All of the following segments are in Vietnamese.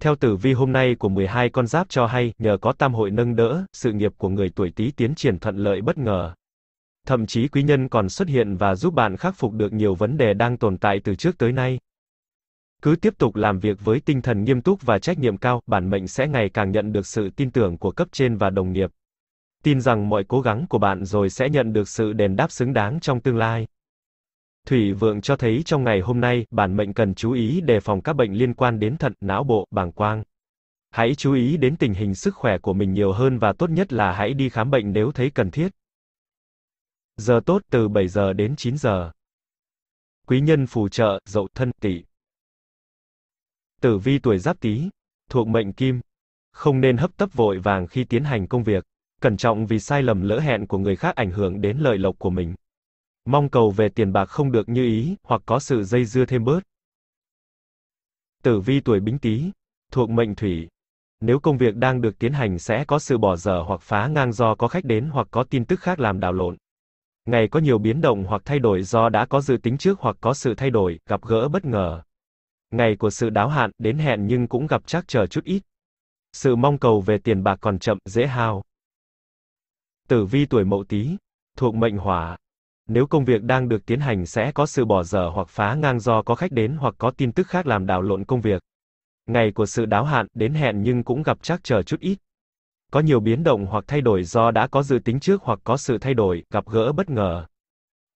theo tử vi hôm nay của 12 con giáp cho hay, nhờ có tam hội nâng đỡ, sự nghiệp của người tuổi Tý tiến triển thuận lợi bất ngờ. Thậm chí quý nhân còn xuất hiện và giúp bạn khắc phục được nhiều vấn đề đang tồn tại từ trước tới nay. Cứ tiếp tục làm việc với tinh thần nghiêm túc và trách nhiệm cao, bản mệnh sẽ ngày càng nhận được sự tin tưởng của cấp trên và đồng nghiệp. Tin rằng mọi cố gắng của bạn rồi sẽ nhận được sự đền đáp xứng đáng trong tương lai. Thủy Vượng cho thấy trong ngày hôm nay, bản mệnh cần chú ý đề phòng các bệnh liên quan đến thận, não bộ, bàng quang. Hãy chú ý đến tình hình sức khỏe của mình nhiều hơn và tốt nhất là hãy đi khám bệnh nếu thấy cần thiết. Giờ tốt từ 7 giờ đến 9 giờ. Quý nhân phù trợ, dậu thân tỵ. Tử vi tuổi Giáp Tý, thuộc mệnh Kim. Không nên hấp tấp vội vàng khi tiến hành công việc, cẩn trọng vì sai lầm lỡ hẹn của người khác ảnh hưởng đến lợi lộc của mình. Mong cầu về tiền bạc không được như ý, hoặc có sự dây dưa thêm bớt. Tử vi tuổi Bính Tý, thuộc mệnh thủy. Nếu công việc đang được tiến hành sẽ có sự bỏ dở hoặc phá ngang do có khách đến hoặc có tin tức khác làm đảo lộn. Ngày có nhiều biến động hoặc thay đổi do đã có dự tính trước hoặc có sự thay đổi, gặp gỡ bất ngờ. Ngày của sự đáo hạn, đến hẹn nhưng cũng gặp trắc trở chút ít. Sự mong cầu về tiền bạc còn chậm, dễ hao. Tử vi tuổi Mậu Tý, thuộc mệnh Hỏa. Nếu công việc đang được tiến hành sẽ có sự bỏ dở hoặc phá ngang do có khách đến hoặc có tin tức khác làm đảo lộn công việc. Ngày của sự đáo hạn đến hẹn nhưng cũng gặp trắc trở chút ít. Có nhiều biến động hoặc thay đổi do đã có dự tính trước hoặc có sự thay đổi, gặp gỡ bất ngờ.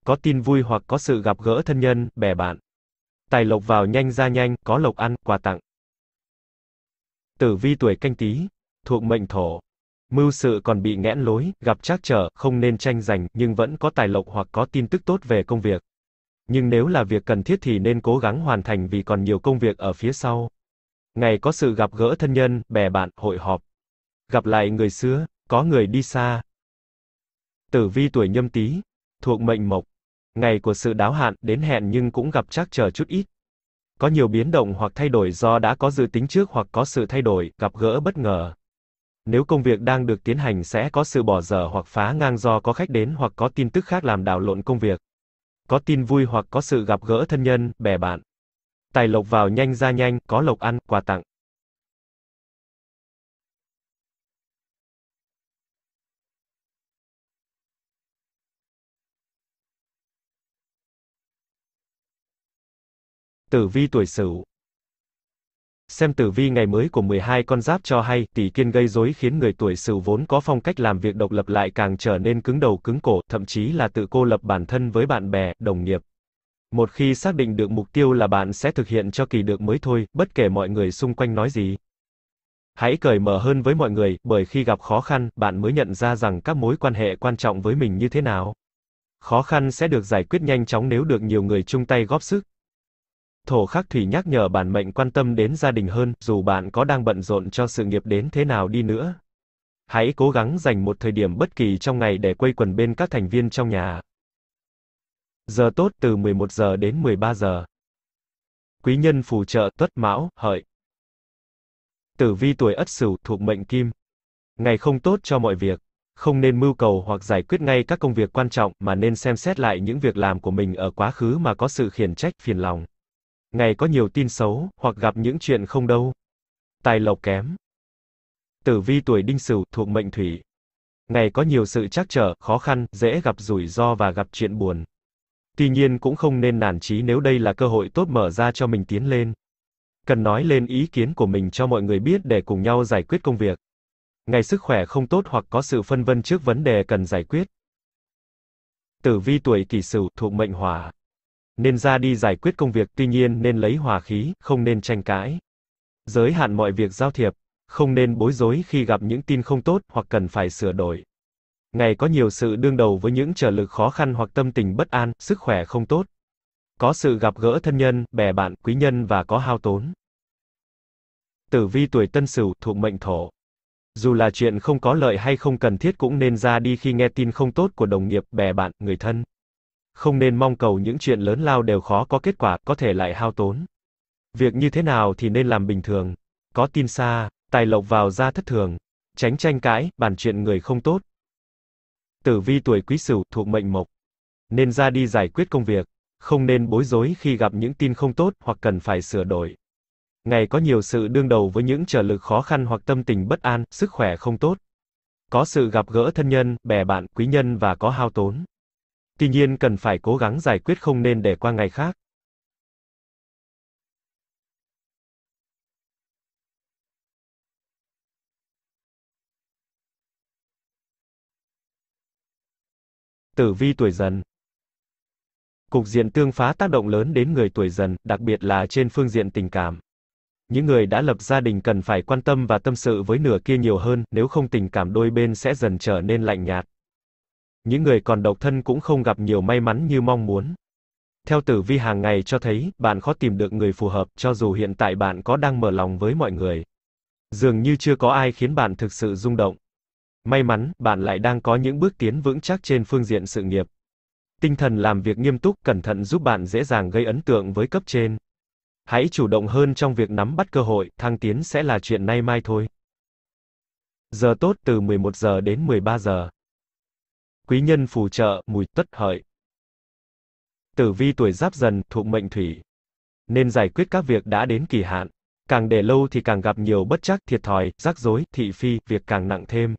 Có tin vui hoặc có sự gặp gỡ thân nhân, bè bạn. Tài lộc vào nhanh ra nhanh, có lộc ăn, quà tặng. Tử vi tuổi canh tí, thuộc mệnh thổ, Mưu sự còn bị nghẽn lối, gặp trắc trở, không nên tranh giành, nhưng vẫn có tài lộc hoặc có tin tức tốt về công việc. Nhưng nếu là việc cần thiết thì nên cố gắng hoàn thành vì còn nhiều công việc ở phía sau. Ngày có sự gặp gỡ thân nhân, bè bạn, hội họp. Gặp lại người xưa, có người đi xa. Tử vi tuổi nhâm tý, thuộc mệnh mộc. Ngày của sự đáo hạn, đến hẹn nhưng cũng gặp trắc trở chút ít. Có nhiều biến động hoặc thay đổi do đã có dự tính trước hoặc có sự thay đổi, gặp gỡ bất ngờ. Nếu công việc đang được tiến hành sẽ có sự bỏ dở hoặc phá ngang do có khách đến hoặc có tin tức khác làm đảo lộn công việc. Có tin vui hoặc có sự gặp gỡ thân nhân, bè bạn. Tài lộc vào nhanh ra nhanh, có lộc ăn, quà tặng. Tử vi tuổi Sửu Xem tử vi ngày mới của 12 con giáp cho hay, tỷ kiên gây rối khiến người tuổi sửu vốn có phong cách làm việc độc lập lại càng trở nên cứng đầu cứng cổ, thậm chí là tự cô lập bản thân với bạn bè, đồng nghiệp. Một khi xác định được mục tiêu là bạn sẽ thực hiện cho kỳ được mới thôi, bất kể mọi người xung quanh nói gì. Hãy cởi mở hơn với mọi người, bởi khi gặp khó khăn, bạn mới nhận ra rằng các mối quan hệ quan trọng với mình như thế nào. Khó khăn sẽ được giải quyết nhanh chóng nếu được nhiều người chung tay góp sức. Thổ khắc thủy nhắc nhở bản mệnh quan tâm đến gia đình hơn, dù bạn có đang bận rộn cho sự nghiệp đến thế nào đi nữa. Hãy cố gắng dành một thời điểm bất kỳ trong ngày để quây quần bên các thành viên trong nhà. Giờ tốt từ 11 giờ đến 13 giờ. Quý nhân phù trợ Tuất Mão, Hợi. Tử vi tuổi Ất Sửu thuộc mệnh Kim. Ngày không tốt cho mọi việc, không nên mưu cầu hoặc giải quyết ngay các công việc quan trọng mà nên xem xét lại những việc làm của mình ở quá khứ mà có sự khiển trách phiền lòng ngày có nhiều tin xấu, hoặc gặp những chuyện không đâu. Tài lộc kém. Tử vi tuổi đinh sửu thuộc mệnh thủy. Ngày có nhiều sự trắc trở, khó khăn, dễ gặp rủi ro và gặp chuyện buồn. Tuy nhiên cũng không nên nản chí nếu đây là cơ hội tốt mở ra cho mình tiến lên. Cần nói lên ý kiến của mình cho mọi người biết để cùng nhau giải quyết công việc. Ngày sức khỏe không tốt hoặc có sự phân vân trước vấn đề cần giải quyết. Tử vi tuổi kỷ sửu thuộc mệnh hỏa nên ra đi giải quyết công việc, tuy nhiên nên lấy hòa khí, không nên tranh cãi. Giới hạn mọi việc giao thiệp, không nên bối rối khi gặp những tin không tốt hoặc cần phải sửa đổi. Ngày có nhiều sự đương đầu với những trở lực khó khăn hoặc tâm tình bất an, sức khỏe không tốt. Có sự gặp gỡ thân nhân, bè bạn, quý nhân và có hao tốn. Tử vi tuổi Tân Sửu thuộc mệnh Thổ. Dù là chuyện không có lợi hay không cần thiết cũng nên ra đi khi nghe tin không tốt của đồng nghiệp, bè bạn, người thân không nên mong cầu những chuyện lớn lao đều khó có kết quả, có thể lại hao tốn. Việc như thế nào thì nên làm bình thường, có tin xa, tài lộc vào ra thất thường, tránh tranh cãi, bàn chuyện người không tốt. Tử vi tuổi quý sửu thuộc mệnh mộc, nên ra đi giải quyết công việc, không nên bối rối khi gặp những tin không tốt hoặc cần phải sửa đổi. Ngày có nhiều sự đương đầu với những trở lực khó khăn hoặc tâm tình bất an, sức khỏe không tốt. Có sự gặp gỡ thân nhân, bè bạn, quý nhân và có hao tốn tuy nhiên cần phải cố gắng giải quyết không nên để qua ngày khác. Tử vi tuổi dần Cục diện tương phá tác động lớn đến người tuổi dần, đặc biệt là trên phương diện tình cảm. Những người đã lập gia đình cần phải quan tâm và tâm sự với nửa kia nhiều hơn, nếu không tình cảm đôi bên sẽ dần trở nên lạnh nhạt những người còn độc thân cũng không gặp nhiều may mắn như mong muốn. Theo tử vi hàng ngày cho thấy, bạn khó tìm được người phù hợp, cho dù hiện tại bạn có đang mở lòng với mọi người. Dường như chưa có ai khiến bạn thực sự rung động. May mắn, bạn lại đang có những bước tiến vững chắc trên phương diện sự nghiệp. Tinh thần làm việc nghiêm túc, cẩn thận giúp bạn dễ dàng gây ấn tượng với cấp trên. Hãy chủ động hơn trong việc nắm bắt cơ hội, thăng tiến sẽ là chuyện nay mai thôi. Giờ tốt từ 11 giờ đến 13 giờ quý nhân phù trợ, mùi tất hợi. Tử vi tuổi giáp dần, thuộc mệnh thủy. Nên giải quyết các việc đã đến kỳ hạn. Càng để lâu thì càng gặp nhiều bất chắc, thiệt thòi, rắc rối, thị phi, việc càng nặng thêm.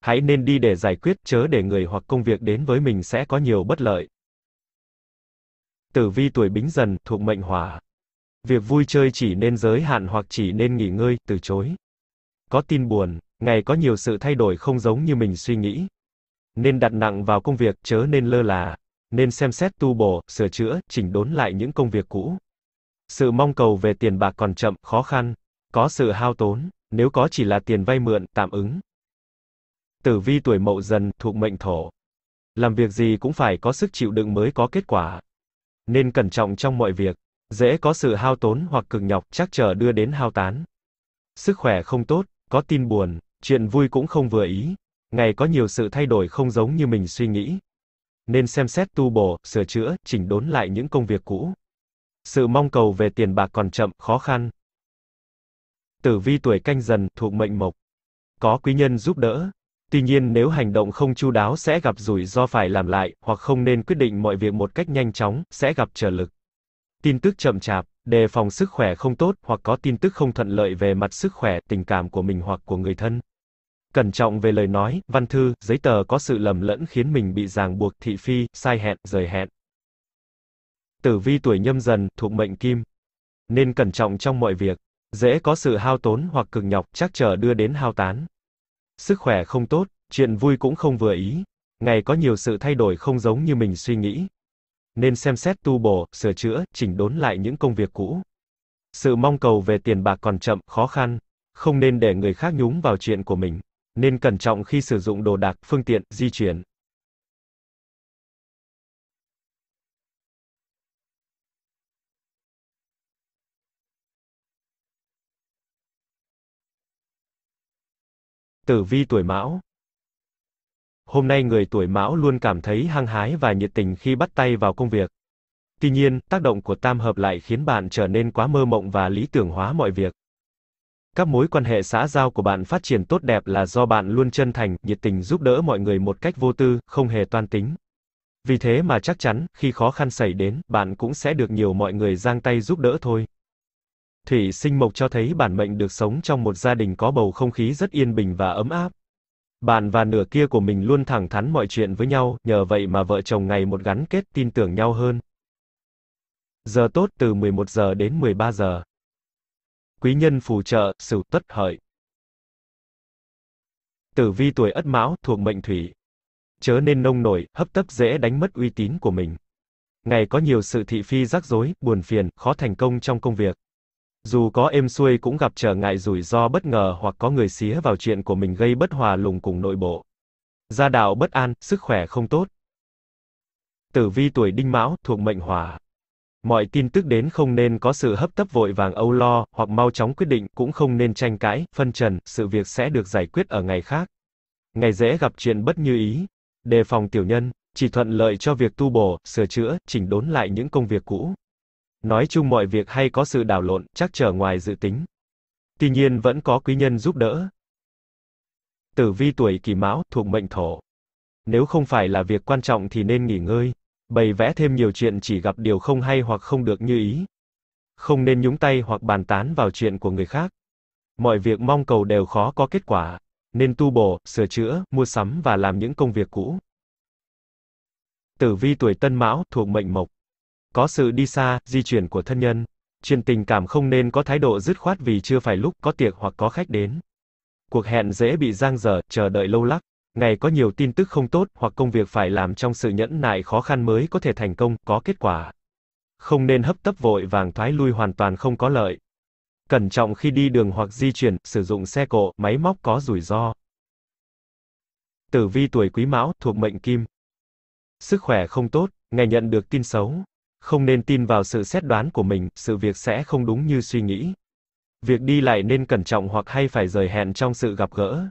Hãy nên đi để giải quyết, chớ để người hoặc công việc đến với mình sẽ có nhiều bất lợi. Tử vi tuổi bính dần, thuộc mệnh hỏa. Việc vui chơi chỉ nên giới hạn hoặc chỉ nên nghỉ ngơi, từ chối. Có tin buồn, ngày có nhiều sự thay đổi không giống như mình suy nghĩ, nên đặt nặng vào công việc, chớ nên lơ là. Nên xem xét tu bổ, sửa chữa, chỉnh đốn lại những công việc cũ. Sự mong cầu về tiền bạc còn chậm, khó khăn. Có sự hao tốn, nếu có chỉ là tiền vay mượn, tạm ứng. Tử vi tuổi mậu dần, thuộc mệnh thổ. Làm việc gì cũng phải có sức chịu đựng mới có kết quả. Nên cẩn trọng trong mọi việc. Dễ có sự hao tốn hoặc cực nhọc, chắc trở đưa đến hao tán. Sức khỏe không tốt, có tin buồn, chuyện vui cũng không vừa ý ngày có nhiều sự thay đổi không giống như mình suy nghĩ. Nên xem xét tu bổ, sửa chữa, chỉnh đốn lại những công việc cũ. Sự mong cầu về tiền bạc còn chậm, khó khăn. Tử vi tuổi canh dần, thuộc mệnh mộc. Có quý nhân giúp đỡ. Tuy nhiên nếu hành động không chu đáo sẽ gặp rủi ro phải làm lại, hoặc không nên quyết định mọi việc một cách nhanh chóng, sẽ gặp trở lực. Tin tức chậm chạp, đề phòng sức khỏe không tốt, hoặc có tin tức không thuận lợi về mặt sức khỏe, tình cảm của mình hoặc của người thân. Cẩn trọng về lời nói, văn thư, giấy tờ có sự lầm lẫn khiến mình bị ràng buộc thị phi, sai hẹn, rời hẹn. Tử vi tuổi nhâm dần, thuộc mệnh kim. Nên cẩn trọng trong mọi việc. Dễ có sự hao tốn hoặc cực nhọc, chắc trở đưa đến hao tán. Sức khỏe không tốt, chuyện vui cũng không vừa ý. Ngày có nhiều sự thay đổi không giống như mình suy nghĩ. Nên xem xét tu bổ, sửa chữa, chỉnh đốn lại những công việc cũ. Sự mong cầu về tiền bạc còn chậm, khó khăn. Không nên để người khác nhúng vào chuyện của mình nên cẩn trọng khi sử dụng đồ đạc, phương tiện, di chuyển. Tử vi tuổi Mão Hôm nay người tuổi Mão luôn cảm thấy hăng hái và nhiệt tình khi bắt tay vào công việc. Tuy nhiên, tác động của tam hợp lại khiến bạn trở nên quá mơ mộng và lý tưởng hóa mọi việc. Các mối quan hệ xã giao của bạn phát triển tốt đẹp là do bạn luôn chân thành, nhiệt tình giúp đỡ mọi người một cách vô tư, không hề toan tính. Vì thế mà chắc chắn, khi khó khăn xảy đến, bạn cũng sẽ được nhiều mọi người giang tay giúp đỡ thôi. Thủy sinh mộc cho thấy bản mệnh được sống trong một gia đình có bầu không khí rất yên bình và ấm áp. Bạn và nửa kia của mình luôn thẳng thắn mọi chuyện với nhau, nhờ vậy mà vợ chồng ngày một gắn kết tin tưởng nhau hơn. Giờ tốt từ 11 giờ đến 13 giờ quý nhân phù trợ, sửu tuất hợi. Tử vi tuổi ất mão thuộc mệnh thủy. Chớ nên nông nổi, hấp tấp dễ đánh mất uy tín của mình. Ngày có nhiều sự thị phi rắc rối, buồn phiền, khó thành công trong công việc. Dù có êm xuôi cũng gặp trở ngại rủi ro bất ngờ hoặc có người xía vào chuyện của mình gây bất hòa lùng cùng nội bộ. Gia đạo bất an, sức khỏe không tốt. Tử vi tuổi đinh mão thuộc mệnh hỏa. Mọi tin tức đến không nên có sự hấp tấp vội vàng âu lo, hoặc mau chóng quyết định, cũng không nên tranh cãi, phân trần, sự việc sẽ được giải quyết ở ngày khác. Ngày dễ gặp chuyện bất như ý. Đề phòng tiểu nhân, chỉ thuận lợi cho việc tu bổ, sửa chữa, chỉnh đốn lại những công việc cũ. Nói chung mọi việc hay có sự đảo lộn, chắc trở ngoài dự tính. Tuy nhiên vẫn có quý nhân giúp đỡ. Tử vi tuổi kỷ mão, thuộc mệnh thổ. Nếu không phải là việc quan trọng thì nên nghỉ ngơi, Bày vẽ thêm nhiều chuyện chỉ gặp điều không hay hoặc không được như ý. Không nên nhúng tay hoặc bàn tán vào chuyện của người khác. Mọi việc mong cầu đều khó có kết quả, nên tu bổ, sửa chữa, mua sắm và làm những công việc cũ. Tử vi tuổi Tân Mão thuộc mệnh Mộc. Có sự đi xa, di chuyển của thân nhân. Chuyện tình cảm không nên có thái độ dứt khoát vì chưa phải lúc có tiệc hoặc có khách đến. Cuộc hẹn dễ bị giang dở, chờ đợi lâu lắc. Ngày có nhiều tin tức không tốt hoặc công việc phải làm trong sự nhẫn nại khó khăn mới có thể thành công, có kết quả. Không nên hấp tấp vội vàng thoái lui hoàn toàn không có lợi. Cẩn trọng khi đi đường hoặc di chuyển, sử dụng xe cộ, máy móc có rủi ro. Tử vi tuổi Quý Mão thuộc mệnh Kim. Sức khỏe không tốt, ngày nhận được tin xấu, không nên tin vào sự xét đoán của mình, sự việc sẽ không đúng như suy nghĩ. Việc đi lại nên cẩn trọng hoặc hay phải rời hẹn trong sự gặp gỡ.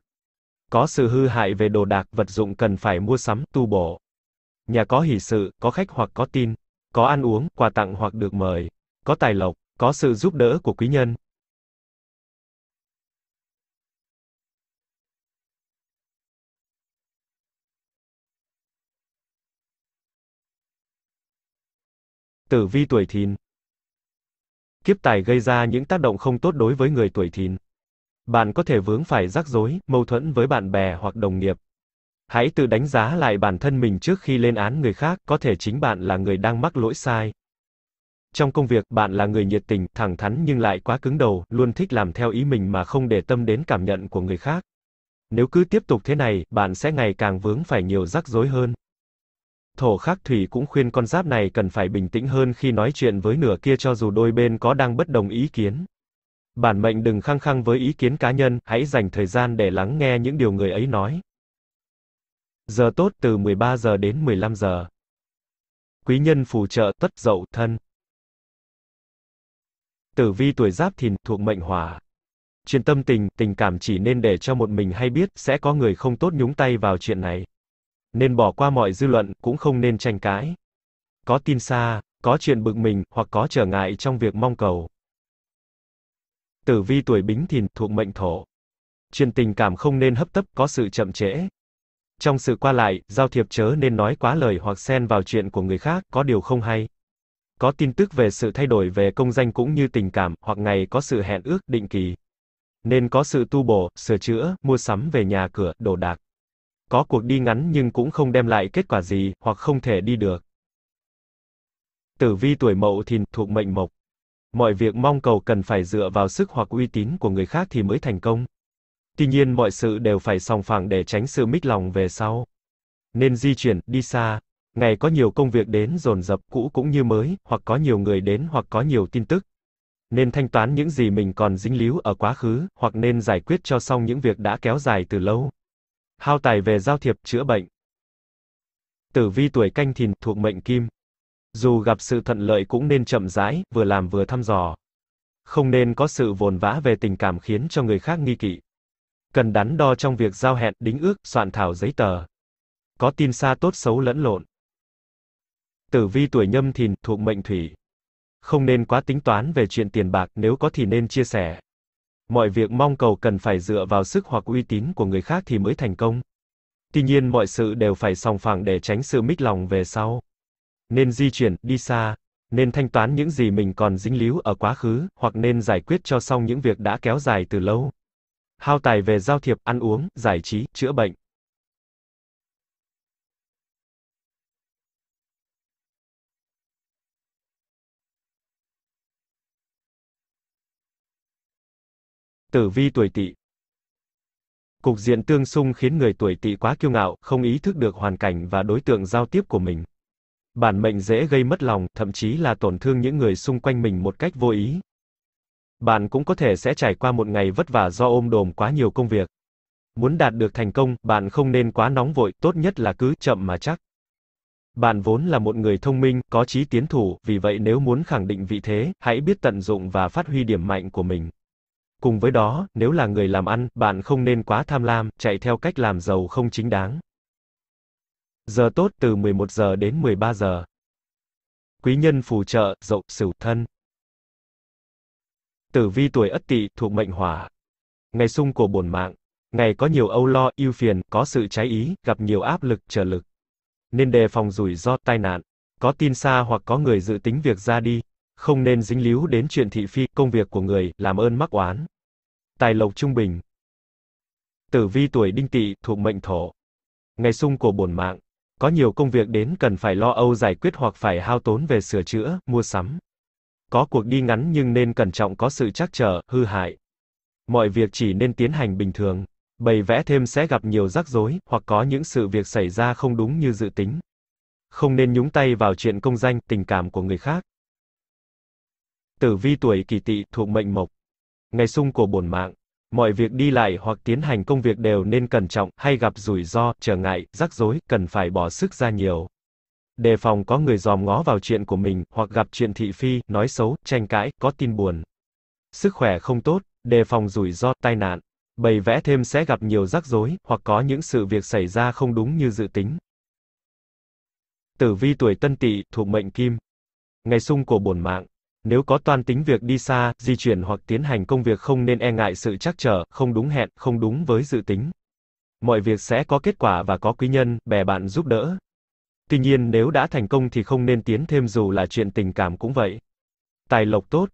Có sự hư hại về đồ đạc vật dụng cần phải mua sắm, tu bổ. Nhà có hỷ sự, có khách hoặc có tin, có ăn uống, quà tặng hoặc được mời, có tài lộc, có sự giúp đỡ của quý nhân. Tử vi tuổi thìn Kiếp tài gây ra những tác động không tốt đối với người tuổi thìn. Bạn có thể vướng phải rắc rối, mâu thuẫn với bạn bè hoặc đồng nghiệp. Hãy tự đánh giá lại bản thân mình trước khi lên án người khác, có thể chính bạn là người đang mắc lỗi sai. Trong công việc, bạn là người nhiệt tình, thẳng thắn nhưng lại quá cứng đầu, luôn thích làm theo ý mình mà không để tâm đến cảm nhận của người khác. Nếu cứ tiếp tục thế này, bạn sẽ ngày càng vướng phải nhiều rắc rối hơn. Thổ Khắc Thủy cũng khuyên con giáp này cần phải bình tĩnh hơn khi nói chuyện với nửa kia cho dù đôi bên có đang bất đồng ý kiến. Bản mệnh đừng khăng khăng với ý kiến cá nhân, hãy dành thời gian để lắng nghe những điều người ấy nói. Giờ tốt từ 13 giờ đến 15 giờ. Quý nhân phù trợ tất dậu thân. Tử vi tuổi Giáp Thìn thuộc mệnh Hỏa. Chuyện tâm tình, tình cảm chỉ nên để cho một mình hay biết sẽ có người không tốt nhúng tay vào chuyện này. Nên bỏ qua mọi dư luận, cũng không nên tranh cãi. Có tin xa, có chuyện bực mình hoặc có trở ngại trong việc mong cầu. Tử vi tuổi Bính Thìn thuộc mệnh Thổ. Chuyện tình cảm không nên hấp tấp có sự chậm trễ. Trong sự qua lại, giao thiệp chớ nên nói quá lời hoặc xen vào chuyện của người khác, có điều không hay. Có tin tức về sự thay đổi về công danh cũng như tình cảm, hoặc ngày có sự hẹn ước định kỳ. Nên có sự tu bổ, sửa chữa, mua sắm về nhà cửa, đồ đạc. Có cuộc đi ngắn nhưng cũng không đem lại kết quả gì, hoặc không thể đi được. Tử vi tuổi Mậu Thìn thuộc mệnh Mộc mọi việc mong cầu cần phải dựa vào sức hoặc uy tín của người khác thì mới thành công. Tuy nhiên mọi sự đều phải sòng phẳng để tránh sự mích lòng về sau. Nên di chuyển, đi xa. Ngày có nhiều công việc đến dồn dập cũ cũng như mới, hoặc có nhiều người đến hoặc có nhiều tin tức. Nên thanh toán những gì mình còn dính líu ở quá khứ, hoặc nên giải quyết cho xong những việc đã kéo dài từ lâu. Hao tài về giao thiệp, chữa bệnh. Tử vi tuổi canh thìn, thuộc mệnh kim. Dù gặp sự thuận lợi cũng nên chậm rãi, vừa làm vừa thăm dò. Không nên có sự vồn vã về tình cảm khiến cho người khác nghi kỵ. Cần đắn đo trong việc giao hẹn, đính ước, soạn thảo giấy tờ. Có tin xa tốt xấu lẫn lộn. Tử vi tuổi nhâm thìn, thuộc mệnh thủy. Không nên quá tính toán về chuyện tiền bạc, nếu có thì nên chia sẻ. Mọi việc mong cầu cần phải dựa vào sức hoặc uy tín của người khác thì mới thành công. Tuy nhiên mọi sự đều phải song phẳng để tránh sự mích lòng về sau nên di chuyển, đi xa, nên thanh toán những gì mình còn dính líu ở quá khứ, hoặc nên giải quyết cho xong những việc đã kéo dài từ lâu. Hao tài về giao thiệp, ăn uống, giải trí, chữa bệnh. Tử vi tuổi tỵ Cục diện tương xung khiến người tuổi tỵ quá kiêu ngạo, không ý thức được hoàn cảnh và đối tượng giao tiếp của mình bản mệnh dễ gây mất lòng, thậm chí là tổn thương những người xung quanh mình một cách vô ý. Bạn cũng có thể sẽ trải qua một ngày vất vả do ôm đồm quá nhiều công việc. Muốn đạt được thành công, bạn không nên quá nóng vội, tốt nhất là cứ chậm mà chắc. Bạn vốn là một người thông minh, có trí tiến thủ, vì vậy nếu muốn khẳng định vị thế, hãy biết tận dụng và phát huy điểm mạnh của mình. Cùng với đó, nếu là người làm ăn, bạn không nên quá tham lam, chạy theo cách làm giàu không chính đáng. Giờ tốt từ 11 giờ đến 13 giờ. Quý nhân phù trợ, dậu sửu thân. Tử vi tuổi Ất Tỵ thuộc mệnh Hỏa. Ngày sung của bổn mạng, ngày có nhiều âu lo, ưu phiền, có sự trái ý, gặp nhiều áp lực, trở lực. Nên đề phòng rủi ro tai nạn, có tin xa hoặc có người dự tính việc ra đi, không nên dính líu đến chuyện thị phi, công việc của người, làm ơn mắc oán. Tài lộc trung bình. Tử vi tuổi Đinh Tỵ thuộc mệnh Thổ. Ngày sung của bổn mạng, có nhiều công việc đến cần phải lo âu giải quyết hoặc phải hao tốn về sửa chữa, mua sắm. Có cuộc đi ngắn nhưng nên cẩn trọng có sự trắc trở, hư hại. Mọi việc chỉ nên tiến hành bình thường. Bày vẽ thêm sẽ gặp nhiều rắc rối, hoặc có những sự việc xảy ra không đúng như dự tính. Không nên nhúng tay vào chuyện công danh, tình cảm của người khác. Tử vi tuổi kỷ tỵ thuộc mệnh mộc. Ngày xung của bổn mạng. Mọi việc đi lại hoặc tiến hành công việc đều nên cẩn trọng, hay gặp rủi ro, trở ngại, rắc rối, cần phải bỏ sức ra nhiều. Đề phòng có người dòm ngó vào chuyện của mình, hoặc gặp chuyện thị phi, nói xấu, tranh cãi, có tin buồn. Sức khỏe không tốt, đề phòng rủi ro, tai nạn. Bày vẽ thêm sẽ gặp nhiều rắc rối, hoặc có những sự việc xảy ra không đúng như dự tính. Tử vi tuổi tân tỵ, thuộc mệnh kim. Ngày xung của bổn mạng, nếu có toan tính việc đi xa, di chuyển hoặc tiến hành công việc không nên e ngại sự trắc trở, không đúng hẹn, không đúng với dự tính. Mọi việc sẽ có kết quả và có quý nhân, bè bạn giúp đỡ. Tuy nhiên nếu đã thành công thì không nên tiến thêm dù là chuyện tình cảm cũng vậy. Tài lộc tốt.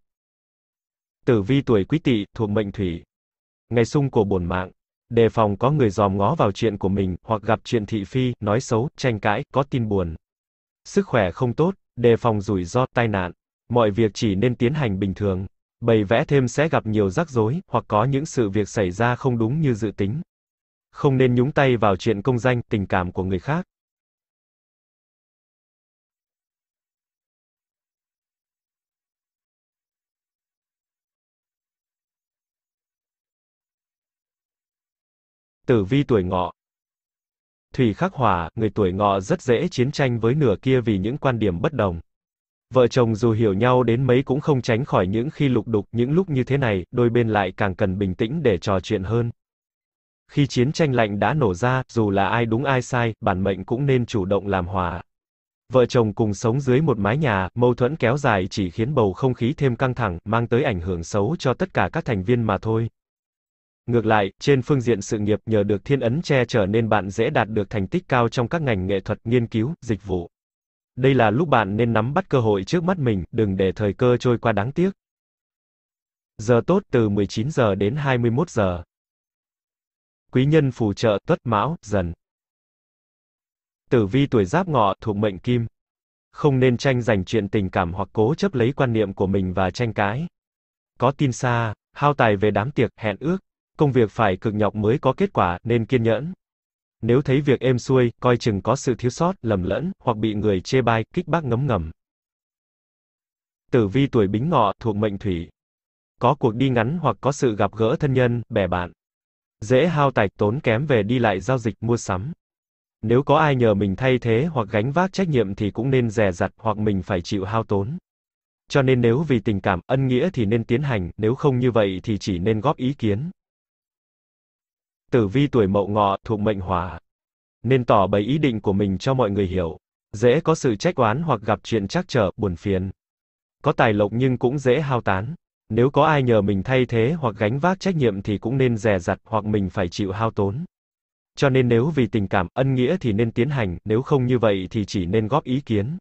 Tử vi tuổi quý tỵ, thuộc mệnh thủy. Ngày xung của bổn mạng. Đề phòng có người dòm ngó vào chuyện của mình, hoặc gặp chuyện thị phi, nói xấu, tranh cãi, có tin buồn. Sức khỏe không tốt, đề phòng rủi ro, tai nạn mọi việc chỉ nên tiến hành bình thường. Bày vẽ thêm sẽ gặp nhiều rắc rối, hoặc có những sự việc xảy ra không đúng như dự tính. Không nên nhúng tay vào chuyện công danh, tình cảm của người khác. Tử vi tuổi ngọ Thủy khắc hỏa, người tuổi ngọ rất dễ chiến tranh với nửa kia vì những quan điểm bất đồng. Vợ chồng dù hiểu nhau đến mấy cũng không tránh khỏi những khi lục đục, những lúc như thế này, đôi bên lại càng cần bình tĩnh để trò chuyện hơn. Khi chiến tranh lạnh đã nổ ra, dù là ai đúng ai sai, bản mệnh cũng nên chủ động làm hòa. Vợ chồng cùng sống dưới một mái nhà, mâu thuẫn kéo dài chỉ khiến bầu không khí thêm căng thẳng, mang tới ảnh hưởng xấu cho tất cả các thành viên mà thôi. Ngược lại, trên phương diện sự nghiệp nhờ được thiên ấn che chở nên bạn dễ đạt được thành tích cao trong các ngành nghệ thuật, nghiên cứu, dịch vụ. Đây là lúc bạn nên nắm bắt cơ hội trước mắt mình, đừng để thời cơ trôi qua đáng tiếc. Giờ tốt từ 19 giờ đến 21 giờ. Quý nhân phù trợ Tuất Mão, Dần. Tử vi tuổi Giáp Ngọ thuộc mệnh Kim. Không nên tranh giành chuyện tình cảm hoặc cố chấp lấy quan niệm của mình và tranh cãi. Có tin xa, hao tài về đám tiệc, hẹn ước, công việc phải cực nhọc mới có kết quả nên kiên nhẫn. Nếu thấy việc êm xuôi, coi chừng có sự thiếu sót, lầm lẫn, hoặc bị người chê bai, kích bác ngấm ngầm. Tử vi tuổi bính ngọ, thuộc mệnh thủy. Có cuộc đi ngắn hoặc có sự gặp gỡ thân nhân, bè bạn. Dễ hao tài tốn kém về đi lại giao dịch mua sắm. Nếu có ai nhờ mình thay thế hoặc gánh vác trách nhiệm thì cũng nên dè dặt hoặc mình phải chịu hao tốn. Cho nên nếu vì tình cảm, ân nghĩa thì nên tiến hành, nếu không như vậy thì chỉ nên góp ý kiến. Tử vi tuổi mậu ngọ thuộc mệnh hỏa. Nên tỏ bày ý định của mình cho mọi người hiểu. Dễ có sự trách oán hoặc gặp chuyện trắc trở, buồn phiền. Có tài lộc nhưng cũng dễ hao tán. Nếu có ai nhờ mình thay thế hoặc gánh vác trách nhiệm thì cũng nên dè dặt hoặc mình phải chịu hao tốn. Cho nên nếu vì tình cảm, ân nghĩa thì nên tiến hành, nếu không như vậy thì chỉ nên góp ý kiến.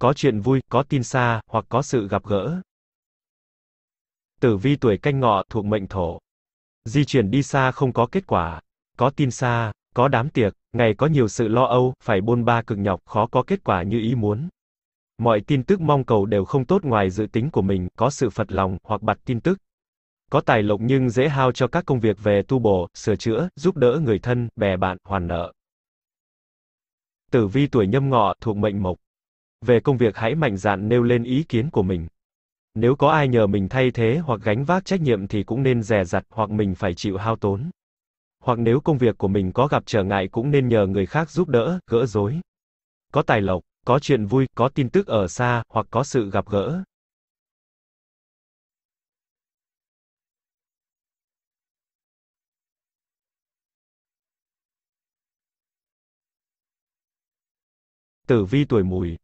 Có chuyện vui, có tin xa, hoặc có sự gặp gỡ. Tử vi tuổi canh ngọ thuộc mệnh thổ. Di chuyển đi xa không có kết quả. Có tin xa, có đám tiệc, ngày có nhiều sự lo âu, phải bôn ba cực nhọc khó có kết quả như ý muốn. Mọi tin tức mong cầu đều không tốt ngoài dự tính của mình, có sự phật lòng, hoặc bật tin tức. Có tài lộc nhưng dễ hao cho các công việc về tu bổ, sửa chữa, giúp đỡ người thân, bè bạn, hoàn nợ. Tử vi tuổi nhâm ngọ thuộc mệnh mộc. Về công việc hãy mạnh dạn nêu lên ý kiến của mình. Nếu có ai nhờ mình thay thế hoặc gánh vác trách nhiệm thì cũng nên dè dặt hoặc mình phải chịu hao tốn. Hoặc nếu công việc của mình có gặp trở ngại cũng nên nhờ người khác giúp đỡ, gỡ rối. Có tài lộc, có chuyện vui, có tin tức ở xa hoặc có sự gặp gỡ. Tử vi tuổi mùi,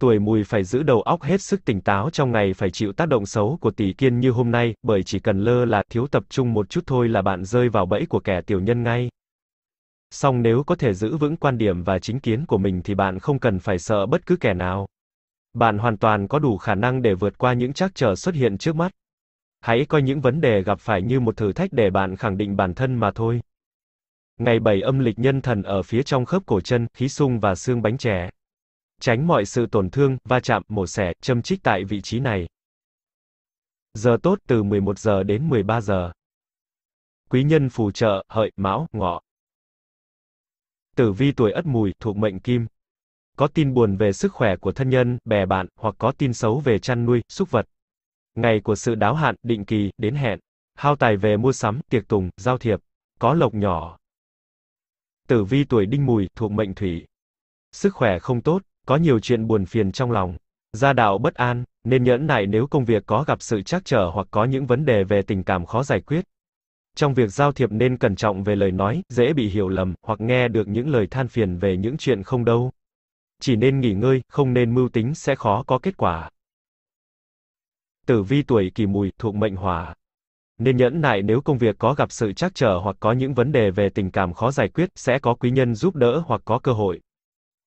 tuổi mùi phải giữ đầu óc hết sức tỉnh táo trong ngày phải chịu tác động xấu của tỷ kiên như hôm nay, bởi chỉ cần lơ là thiếu tập trung một chút thôi là bạn rơi vào bẫy của kẻ tiểu nhân ngay. Song nếu có thể giữ vững quan điểm và chính kiến của mình thì bạn không cần phải sợ bất cứ kẻ nào. Bạn hoàn toàn có đủ khả năng để vượt qua những trắc trở xuất hiện trước mắt. Hãy coi những vấn đề gặp phải như một thử thách để bạn khẳng định bản thân mà thôi. Ngày 7 âm lịch nhân thần ở phía trong khớp cổ chân, khí sung và xương bánh chè tránh mọi sự tổn thương, va chạm, mổ xẻ, châm chích tại vị trí này. Giờ tốt từ 11 giờ đến 13 giờ. Quý nhân phù trợ, hợi, mão, ngọ. Tử vi tuổi ất mùi, thuộc mệnh kim. Có tin buồn về sức khỏe của thân nhân, bè bạn, hoặc có tin xấu về chăn nuôi, súc vật. Ngày của sự đáo hạn, định kỳ, đến hẹn. Hao tài về mua sắm, tiệc tùng, giao thiệp. Có lộc nhỏ. Tử vi tuổi đinh mùi, thuộc mệnh thủy. Sức khỏe không tốt, có nhiều chuyện buồn phiền trong lòng, gia đạo bất an, nên nhẫn nại nếu công việc có gặp sự trắc trở hoặc có những vấn đề về tình cảm khó giải quyết. Trong việc giao thiệp nên cẩn trọng về lời nói, dễ bị hiểu lầm, hoặc nghe được những lời than phiền về những chuyện không đâu. Chỉ nên nghỉ ngơi, không nên mưu tính sẽ khó có kết quả. Tử vi tuổi kỷ mùi, thuộc mệnh hỏa. Nên nhẫn nại nếu công việc có gặp sự trắc trở hoặc có những vấn đề về tình cảm khó giải quyết, sẽ có quý nhân giúp đỡ hoặc có cơ hội.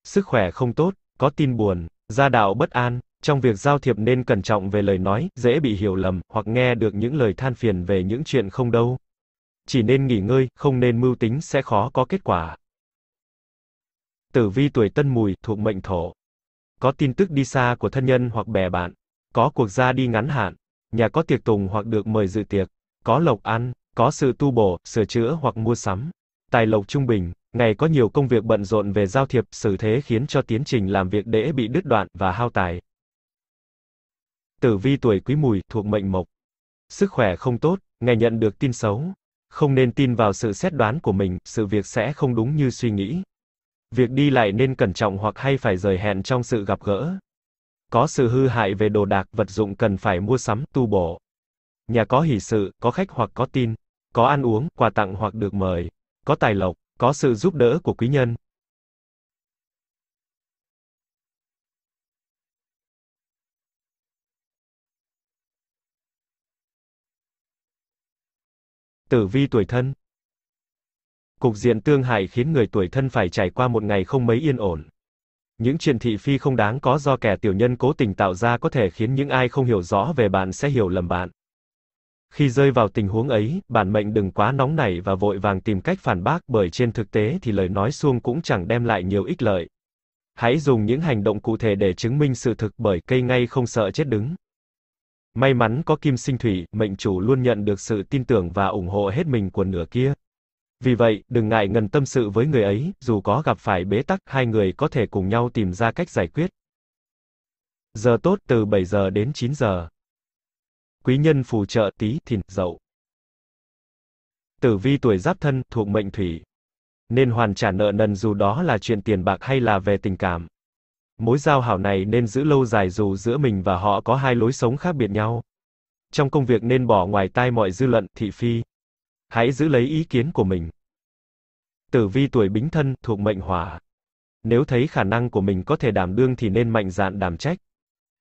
Sức khỏe không tốt, có tin buồn, gia đạo bất an, trong việc giao thiệp nên cẩn trọng về lời nói, dễ bị hiểu lầm, hoặc nghe được những lời than phiền về những chuyện không đâu. Chỉ nên nghỉ ngơi, không nên mưu tính sẽ khó có kết quả. Tử vi tuổi tân mùi, thuộc mệnh thổ. Có tin tức đi xa của thân nhân hoặc bè bạn. Có cuộc ra đi ngắn hạn. Nhà có tiệc tùng hoặc được mời dự tiệc. Có lộc ăn, có sự tu bổ, sửa chữa hoặc mua sắm. Tài lộc trung bình, Ngày có nhiều công việc bận rộn về giao thiệp, xử thế khiến cho tiến trình làm việc đễ bị đứt đoạn và hao tài. Tử vi tuổi Quý Mùi thuộc mệnh Mộc. Sức khỏe không tốt, ngày nhận được tin xấu, không nên tin vào sự xét đoán của mình, sự việc sẽ không đúng như suy nghĩ. Việc đi lại nên cẩn trọng hoặc hay phải rời hẹn trong sự gặp gỡ. Có sự hư hại về đồ đạc, vật dụng cần phải mua sắm, tu bổ. Nhà có hỷ sự, có khách hoặc có tin, có ăn uống, quà tặng hoặc được mời, có tài lộc. Có sự giúp đỡ của quý nhân. Tử vi tuổi thân. Cục diện tương hại khiến người tuổi thân phải trải qua một ngày không mấy yên ổn. Những chuyện thị phi không đáng có do kẻ tiểu nhân cố tình tạo ra có thể khiến những ai không hiểu rõ về bạn sẽ hiểu lầm bạn. Khi rơi vào tình huống ấy, bản mệnh đừng quá nóng nảy và vội vàng tìm cách phản bác bởi trên thực tế thì lời nói suông cũng chẳng đem lại nhiều ích lợi. Hãy dùng những hành động cụ thể để chứng minh sự thực bởi cây ngay không sợ chết đứng. May mắn có kim sinh thủy, mệnh chủ luôn nhận được sự tin tưởng và ủng hộ hết mình của nửa kia. Vì vậy, đừng ngại ngần tâm sự với người ấy, dù có gặp phải bế tắc, hai người có thể cùng nhau tìm ra cách giải quyết. Giờ tốt từ 7 giờ đến 9 giờ quý nhân phù trợ tí thìn dậu. Tử vi tuổi giáp thân thuộc mệnh thủy. Nên hoàn trả nợ nần dù đó là chuyện tiền bạc hay là về tình cảm. Mối giao hảo này nên giữ lâu dài dù giữa mình và họ có hai lối sống khác biệt nhau. Trong công việc nên bỏ ngoài tai mọi dư luận, thị phi. Hãy giữ lấy ý kiến của mình. Tử vi tuổi bính thân thuộc mệnh hỏa. Nếu thấy khả năng của mình có thể đảm đương thì nên mạnh dạn đảm trách.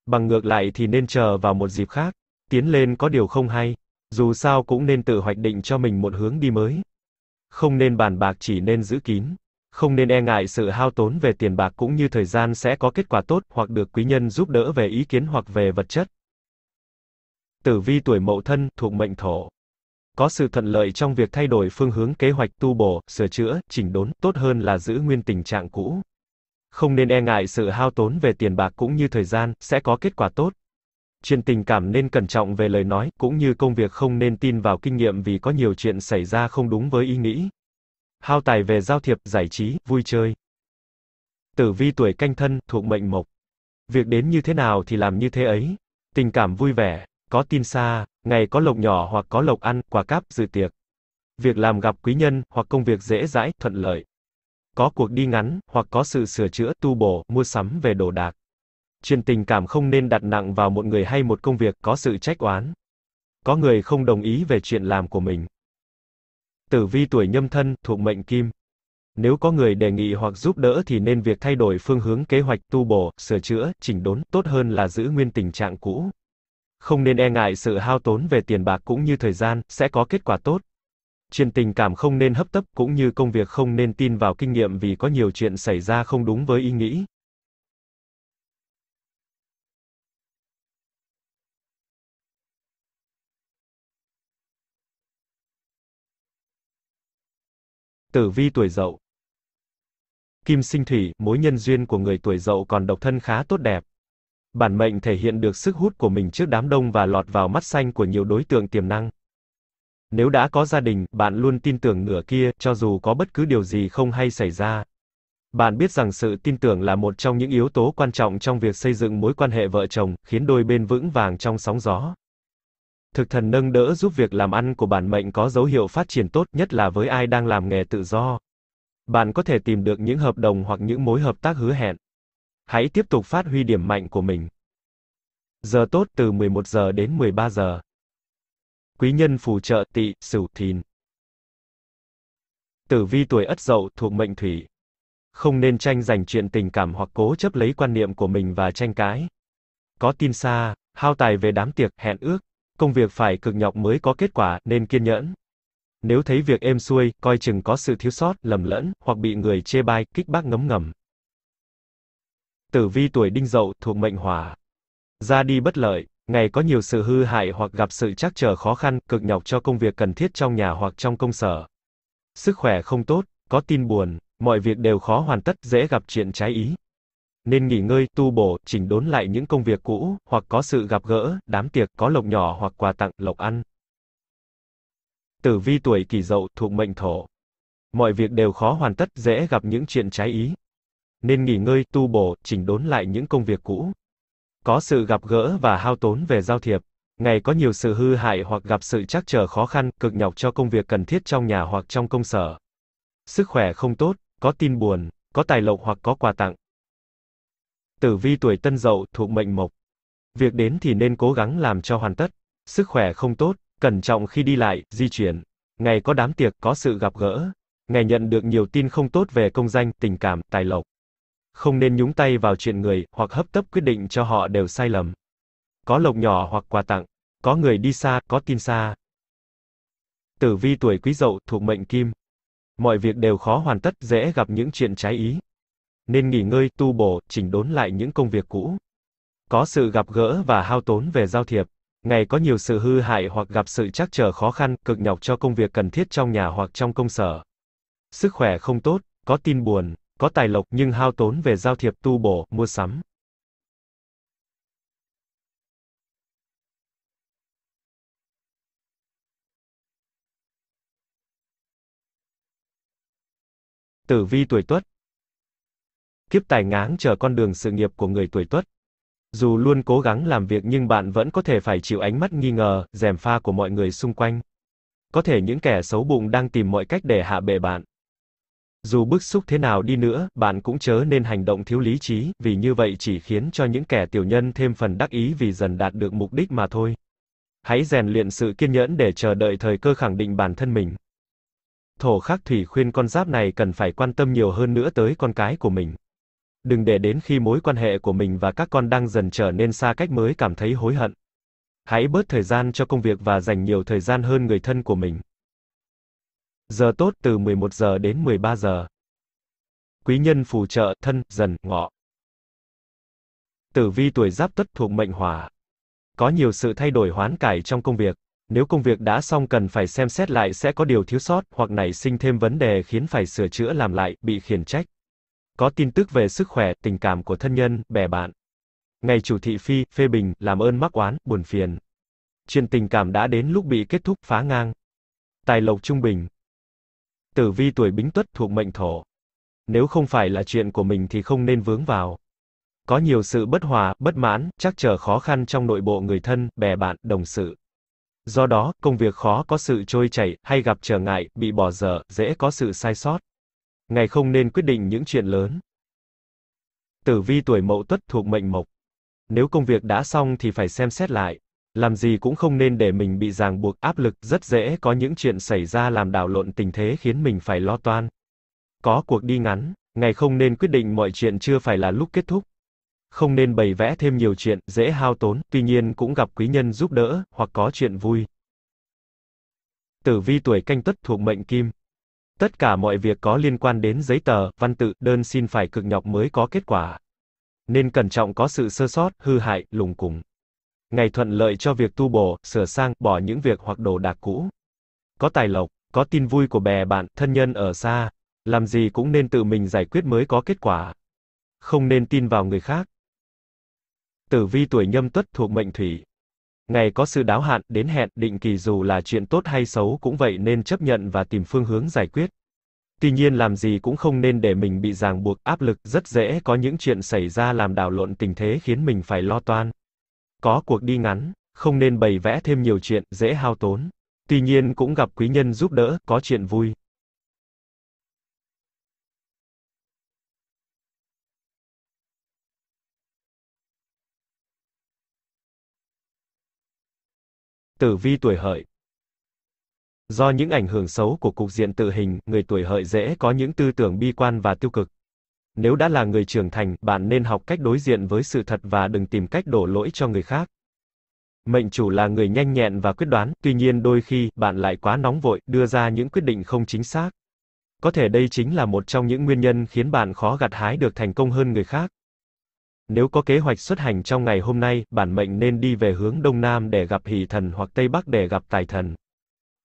Bằng ngược lại thì nên chờ vào một dịp khác. Tiến lên có điều không hay, dù sao cũng nên tự hoạch định cho mình một hướng đi mới. Không nên bàn bạc chỉ nên giữ kín, không nên e ngại sự hao tốn về tiền bạc cũng như thời gian sẽ có kết quả tốt hoặc được quý nhân giúp đỡ về ý kiến hoặc về vật chất. Tử vi tuổi Mậu Thân thuộc mệnh Thổ. Có sự thuận lợi trong việc thay đổi phương hướng kế hoạch tu bổ, sửa chữa, chỉnh đốn, tốt hơn là giữ nguyên tình trạng cũ. Không nên e ngại sự hao tốn về tiền bạc cũng như thời gian, sẽ có kết quả tốt. Chuyện tình cảm nên cẩn trọng về lời nói, cũng như công việc không nên tin vào kinh nghiệm vì có nhiều chuyện xảy ra không đúng với ý nghĩ. Hao tài về giao thiệp, giải trí, vui chơi. Tử vi tuổi canh thân, thuộc mệnh mộc. Việc đến như thế nào thì làm như thế ấy. Tình cảm vui vẻ, có tin xa, ngày có lộc nhỏ hoặc có lộc ăn, quà cáp, dự tiệc. Việc làm gặp quý nhân, hoặc công việc dễ dãi, thuận lợi. Có cuộc đi ngắn, hoặc có sự sửa chữa, tu bổ, mua sắm về đồ đạc chuyện tình cảm không nên đặt nặng vào một người hay một công việc, có sự trách oán. Có người không đồng ý về chuyện làm của mình. Tử vi tuổi nhâm thân, thuộc mệnh kim. Nếu có người đề nghị hoặc giúp đỡ thì nên việc thay đổi phương hướng kế hoạch tu bổ, sửa chữa, chỉnh đốn, tốt hơn là giữ nguyên tình trạng cũ. Không nên e ngại sự hao tốn về tiền bạc cũng như thời gian, sẽ có kết quả tốt. Chuyện tình cảm không nên hấp tấp cũng như công việc không nên tin vào kinh nghiệm vì có nhiều chuyện xảy ra không đúng với ý nghĩ. Tử vi tuổi dậu. Kim sinh thủy, mối nhân duyên của người tuổi dậu còn độc thân khá tốt đẹp. Bản mệnh thể hiện được sức hút của mình trước đám đông và lọt vào mắt xanh của nhiều đối tượng tiềm năng. Nếu đã có gia đình, bạn luôn tin tưởng nửa kia, cho dù có bất cứ điều gì không hay xảy ra. Bạn biết rằng sự tin tưởng là một trong những yếu tố quan trọng trong việc xây dựng mối quan hệ vợ chồng, khiến đôi bên vững vàng trong sóng gió. Thực thần nâng đỡ giúp việc làm ăn của bản mệnh có dấu hiệu phát triển tốt, nhất là với ai đang làm nghề tự do. Bạn có thể tìm được những hợp đồng hoặc những mối hợp tác hứa hẹn. Hãy tiếp tục phát huy điểm mạnh của mình. Giờ tốt từ 11 giờ đến 13 giờ. Quý nhân phù trợ Tỵ, Sửu, Thìn. Tử vi tuổi Ất Dậu thuộc mệnh Thủy. Không nên tranh giành chuyện tình cảm hoặc cố chấp lấy quan niệm của mình và tranh cãi. Có tin xa, hao tài về đám tiệc, hẹn ước công việc phải cực nhọc mới có kết quả, nên kiên nhẫn. Nếu thấy việc êm xuôi, coi chừng có sự thiếu sót, lầm lẫn, hoặc bị người chê bai, kích bác ngấm ngầm. Tử vi tuổi đinh dậu thuộc mệnh hỏa. Ra đi bất lợi, ngày có nhiều sự hư hại hoặc gặp sự trắc trở khó khăn, cực nhọc cho công việc cần thiết trong nhà hoặc trong công sở. Sức khỏe không tốt, có tin buồn, mọi việc đều khó hoàn tất, dễ gặp chuyện trái ý nên nghỉ ngơi, tu bổ, chỉnh đốn lại những công việc cũ, hoặc có sự gặp gỡ, đám tiệc, có lộc nhỏ hoặc quà tặng, lộc ăn. Tử vi tuổi kỷ dậu thuộc mệnh thổ. Mọi việc đều khó hoàn tất, dễ gặp những chuyện trái ý. Nên nghỉ ngơi, tu bổ, chỉnh đốn lại những công việc cũ. Có sự gặp gỡ và hao tốn về giao thiệp. Ngày có nhiều sự hư hại hoặc gặp sự trắc trở khó khăn, cực nhọc cho công việc cần thiết trong nhà hoặc trong công sở. Sức khỏe không tốt, có tin buồn, có tài lộc hoặc có quà tặng. Tử vi tuổi tân dậu thuộc mệnh mộc. Việc đến thì nên cố gắng làm cho hoàn tất. Sức khỏe không tốt, cẩn trọng khi đi lại, di chuyển. Ngày có đám tiệc, có sự gặp gỡ. Ngày nhận được nhiều tin không tốt về công danh, tình cảm, tài lộc. Không nên nhúng tay vào chuyện người, hoặc hấp tấp quyết định cho họ đều sai lầm. Có lộc nhỏ hoặc quà tặng. Có người đi xa, có tin xa. Tử vi tuổi quý dậu thuộc mệnh kim. Mọi việc đều khó hoàn tất, dễ gặp những chuyện trái ý nên nghỉ ngơi tu bổ, chỉnh đốn lại những công việc cũ. Có sự gặp gỡ và hao tốn về giao thiệp, ngày có nhiều sự hư hại hoặc gặp sự trắc trở khó khăn, cực nhọc cho công việc cần thiết trong nhà hoặc trong công sở. Sức khỏe không tốt, có tin buồn, có tài lộc nhưng hao tốn về giao thiệp tu bổ, mua sắm. Tử vi tuổi Tuất, kiếp tài ngáng chờ con đường sự nghiệp của người tuổi tuất. Dù luôn cố gắng làm việc nhưng bạn vẫn có thể phải chịu ánh mắt nghi ngờ, rèm pha của mọi người xung quanh. Có thể những kẻ xấu bụng đang tìm mọi cách để hạ bệ bạn. Dù bức xúc thế nào đi nữa, bạn cũng chớ nên hành động thiếu lý trí, vì như vậy chỉ khiến cho những kẻ tiểu nhân thêm phần đắc ý vì dần đạt được mục đích mà thôi. Hãy rèn luyện sự kiên nhẫn để chờ đợi thời cơ khẳng định bản thân mình. Thổ khắc thủy khuyên con giáp này cần phải quan tâm nhiều hơn nữa tới con cái của mình. Đừng để đến khi mối quan hệ của mình và các con đang dần trở nên xa cách mới cảm thấy hối hận. Hãy bớt thời gian cho công việc và dành nhiều thời gian hơn người thân của mình. Giờ tốt từ 11 giờ đến 13 giờ. Quý nhân phù trợ thân dần ngọ. Tử vi tuổi Giáp Tuất thuộc mệnh Hỏa. Có nhiều sự thay đổi hoán cải trong công việc. Nếu công việc đã xong cần phải xem xét lại sẽ có điều thiếu sót hoặc nảy sinh thêm vấn đề khiến phải sửa chữa làm lại, bị khiển trách có tin tức về sức khỏe, tình cảm của thân nhân, bè bạn. Ngày chủ thị phi, phê bình, làm ơn mắc oán, buồn phiền. Chuyện tình cảm đã đến lúc bị kết thúc, phá ngang. Tài lộc trung bình. Tử vi tuổi bính tuất thuộc mệnh thổ. Nếu không phải là chuyện của mình thì không nên vướng vào. Có nhiều sự bất hòa, bất mãn, chắc trở khó khăn trong nội bộ người thân, bè bạn, đồng sự. Do đó, công việc khó có sự trôi chảy, hay gặp trở ngại, bị bỏ dở, dễ có sự sai sót ngài không nên quyết định những chuyện lớn. Tử vi tuổi mậu tuất thuộc mệnh mộc. Nếu công việc đã xong thì phải xem xét lại, làm gì cũng không nên để mình bị ràng buộc áp lực, rất dễ có những chuyện xảy ra làm đảo lộn tình thế khiến mình phải lo toan. Có cuộc đi ngắn, ngài không nên quyết định mọi chuyện chưa phải là lúc kết thúc. Không nên bày vẽ thêm nhiều chuyện, dễ hao tốn, tuy nhiên cũng gặp quý nhân giúp đỡ, hoặc có chuyện vui. Tử vi tuổi canh tuất thuộc mệnh kim, Tất cả mọi việc có liên quan đến giấy tờ, văn tự, đơn xin phải cực nhọc mới có kết quả. Nên cẩn trọng có sự sơ sót, hư hại, lùng cùng. Ngày thuận lợi cho việc tu bổ, sửa sang, bỏ những việc hoặc đồ đạc cũ. Có tài lộc, có tin vui của bè bạn, thân nhân ở xa, làm gì cũng nên tự mình giải quyết mới có kết quả. Không nên tin vào người khác. Tử vi tuổi nhâm tuất thuộc mệnh thủy, Ngày có sự đáo hạn, đến hẹn, định kỳ dù là chuyện tốt hay xấu cũng vậy nên chấp nhận và tìm phương hướng giải quyết. Tuy nhiên làm gì cũng không nên để mình bị ràng buộc, áp lực, rất dễ có những chuyện xảy ra làm đảo lộn tình thế khiến mình phải lo toan. Có cuộc đi ngắn, không nên bày vẽ thêm nhiều chuyện, dễ hao tốn. Tuy nhiên cũng gặp quý nhân giúp đỡ, có chuyện vui. Tử vi tuổi hợi Do những ảnh hưởng xấu của cục diện tự hình, người tuổi hợi dễ có những tư tưởng bi quan và tiêu cực. Nếu đã là người trưởng thành, bạn nên học cách đối diện với sự thật và đừng tìm cách đổ lỗi cho người khác. Mệnh chủ là người nhanh nhẹn và quyết đoán, tuy nhiên đôi khi, bạn lại quá nóng vội, đưa ra những quyết định không chính xác. Có thể đây chính là một trong những nguyên nhân khiến bạn khó gặt hái được thành công hơn người khác. Nếu có kế hoạch xuất hành trong ngày hôm nay, bản mệnh nên đi về hướng Đông Nam để gặp hỷ thần hoặc Tây Bắc để gặp tài thần.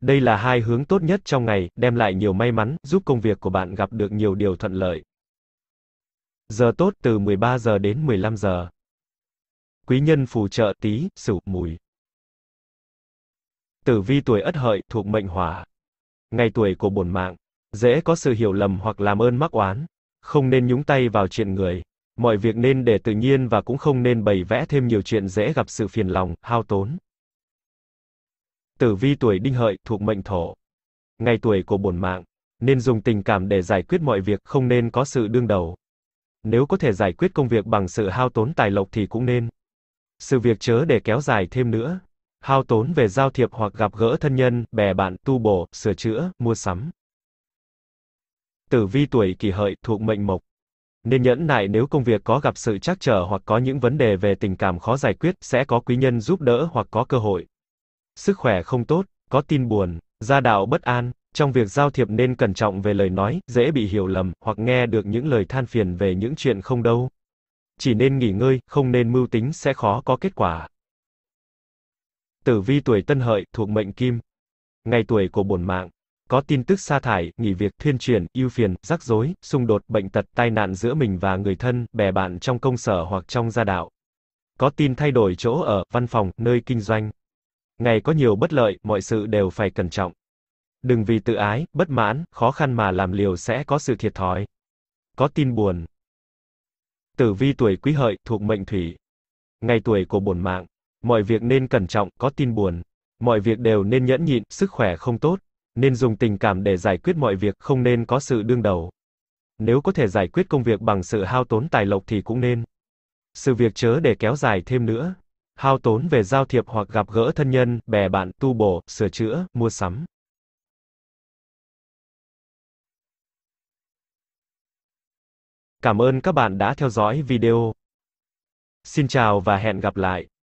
Đây là hai hướng tốt nhất trong ngày, đem lại nhiều may mắn, giúp công việc của bạn gặp được nhiều điều thuận lợi. Giờ tốt từ 13 giờ đến 15 giờ. Quý nhân phù trợ tí, sửu, mùi. Tử vi tuổi Ất Hợi thuộc mệnh Hỏa. Ngày tuổi của bổn mạng, dễ có sự hiểu lầm hoặc làm ơn mắc oán, không nên nhúng tay vào chuyện người, Mọi việc nên để tự nhiên và cũng không nên bày vẽ thêm nhiều chuyện dễ gặp sự phiền lòng, hao tốn. Tử vi tuổi đinh hợi thuộc mệnh thổ. Ngày tuổi của bổn mạng, nên dùng tình cảm để giải quyết mọi việc, không nên có sự đương đầu. Nếu có thể giải quyết công việc bằng sự hao tốn tài lộc thì cũng nên. Sự việc chớ để kéo dài thêm nữa. Hao tốn về giao thiệp hoặc gặp gỡ thân nhân, bè bạn, tu bổ, sửa chữa, mua sắm. Tử vi tuổi kỷ hợi thuộc mệnh mộc nên nhẫn nại nếu công việc có gặp sự trắc trở hoặc có những vấn đề về tình cảm khó giải quyết, sẽ có quý nhân giúp đỡ hoặc có cơ hội. Sức khỏe không tốt, có tin buồn, gia đạo bất an, trong việc giao thiệp nên cẩn trọng về lời nói, dễ bị hiểu lầm, hoặc nghe được những lời than phiền về những chuyện không đâu. Chỉ nên nghỉ ngơi, không nên mưu tính sẽ khó có kết quả. Tử vi tuổi tân hợi, thuộc mệnh kim. Ngày tuổi của bổn mạng có tin tức sa thải, nghỉ việc, thuyên truyền, ưu phiền, rắc rối, xung đột, bệnh tật, tai nạn giữa mình và người thân, bè bạn trong công sở hoặc trong gia đạo. Có tin thay đổi chỗ ở, văn phòng, nơi kinh doanh. Ngày có nhiều bất lợi, mọi sự đều phải cẩn trọng. Đừng vì tự ái, bất mãn, khó khăn mà làm liều sẽ có sự thiệt thòi. Có tin buồn. Tử vi tuổi quý hợi, thuộc mệnh thủy. Ngày tuổi của bổn mạng. Mọi việc nên cẩn trọng, có tin buồn. Mọi việc đều nên nhẫn nhịn, sức khỏe không tốt, nên dùng tình cảm để giải quyết mọi việc, không nên có sự đương đầu. Nếu có thể giải quyết công việc bằng sự hao tốn tài lộc thì cũng nên. Sự việc chớ để kéo dài thêm nữa. Hao tốn về giao thiệp hoặc gặp gỡ thân nhân, bè bạn, tu bổ, sửa chữa, mua sắm. Cảm ơn các bạn đã theo dõi video. Xin chào và hẹn gặp lại.